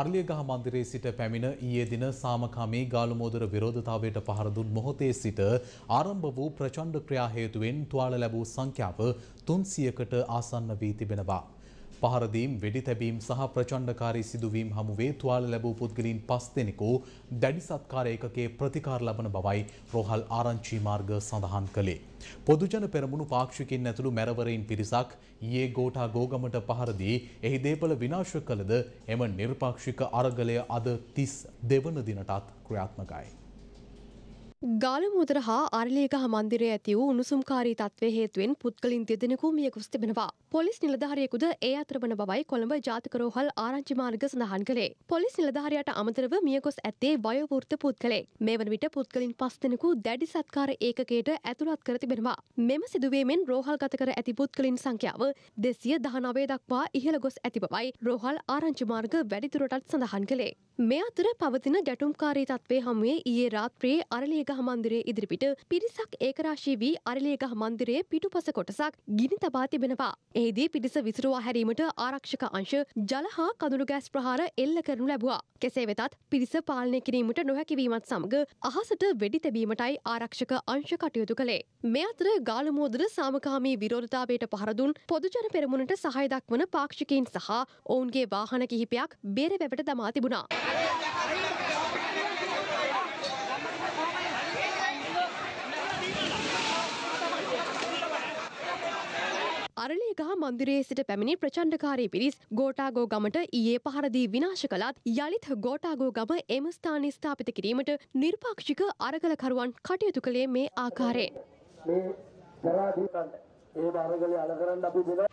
අර්ලියගහ මන්දිරයේ සිට පැමිණ ඊයේ දින සාමකාමී ගාලුමෝදර විරෝධතාවයට පහර දුන් මොහොතේ සිට ආරම්භ වූ ප්‍රචණ්ඩ ක්‍රියා හේතුවෙන් තුවාල ලැබූ සංඛ්‍යාව 300කට ආසන්න වී තිබෙනවා. පහරදීම් වෙඩිතැබීම් සහ ප්‍රචණ්ඩකාරී සිදුවීම් හමුවේ තුවාල ලැබූ පුද්ගලින් පස් දෙනෙකු දැඩි සත්කාර ඒකකේ ප්‍රතිකාර ලබන බවයි රෝහල් ආරංචි මාර්ග සඳහන් කළේ. පොදුජන පෙරමුණු පාක්ෂිකින් ඇතුළු මැරවරයින් පිරිසක් ඊයේ ගෝඨා ගෝගමට පහරදී එහි දේපල විනාශ කළද එම නිර්පාක්ෂික අරගලය අද 30 දෙවන දිනටත් ක්‍රියාත්මකයි. ගාලමුදර හා අරලියක හමන්දිරය ඇති වූ උණුසුම්කාරී තත්වය හේතුවෙන් පුද්ගලින් දෙදෙනෙකු මියකුස් තිබෙනවා. පොලිස් නිලධාරියෙකුද ඒ අතර වන බවයි කොළඹ ජාතිකරෝහල් ආරංචි මාර්ග සඳහන් කළේ. පොලිස් නිලධාරියට අමතරව මියගොස් ඇත්තේ වයෝවෘත්ත පුද්ගලෙක්. මේ වන විට පුද්ගලින් පස් දෙනෙකු දැඩි සත්කාර ඒකකයට ඇතුළත් කර තිබෙනවා. මෙම සිදුවීමෙන් රෝහල් ගත කර ඇති පුද්ගලින් සංඛ්‍යාව දෙසිය දහනවේ දක්වා ඉහළ ගොස් ඇති බවයි රෝහල් ආරංචි මාර්ග වැඩිදුරටත් සඳහන් කළේ. මේ අතර පවතින ගැටුම්කාරී තත්වය හමුවේ ඊයේ රාත්‍රියේ අරලියගහ මන්දිරයේ ඉදිරිපිට පිරිසක් ඒකරාශී වී අරලියගහ මන්දිරයේ පිටුපස කොටසක් ගිනි තබා තිබෙනවා. එහිදී පිරිස විසිරුවා හැරීමට ආරක්ෂක අංශ ජල හා කඳුළු ගෑස් ප්‍රහාර එල්ල කරනු ලැබුවා. කෙසේ වෙතත් පිරිස පාලනය කිරීමට නොහැකි වීමත් සමග අහසට වෙඩි තැබීමටයි ආරක්ෂක අංශ කටයුතු කළේ. මේ අතර ගාලමුද්‍ර සාමකාමී විරෝධතාවයට පහර දුන් පොදුජන පෙරමුණට සහාය දක්වන පාක්ෂිකයින් සහ ඔවුන්ගේ වාහන කිහිපයක් බේර වැවට දමා තිබුණා. අරලියගහ මන්දිරයේ සිට පැමිණි ප්‍රචණ්ඩකාරී පිරිස් ගෝටාගෝ ගමට ඊයේ පහරදී විනාශ කළත් යළිත් ගෝටාගෝ ගම එම ස්ථානයේ ස්ථාපිත කිරීමට නිර්පාක්ෂික අරගලකරුවන් කටයුතු කළේ මේ ආකාරයෙන්. මේ පරාධිකන්ට ඒ අරගලය අලකරන්න අපි දෙනවා.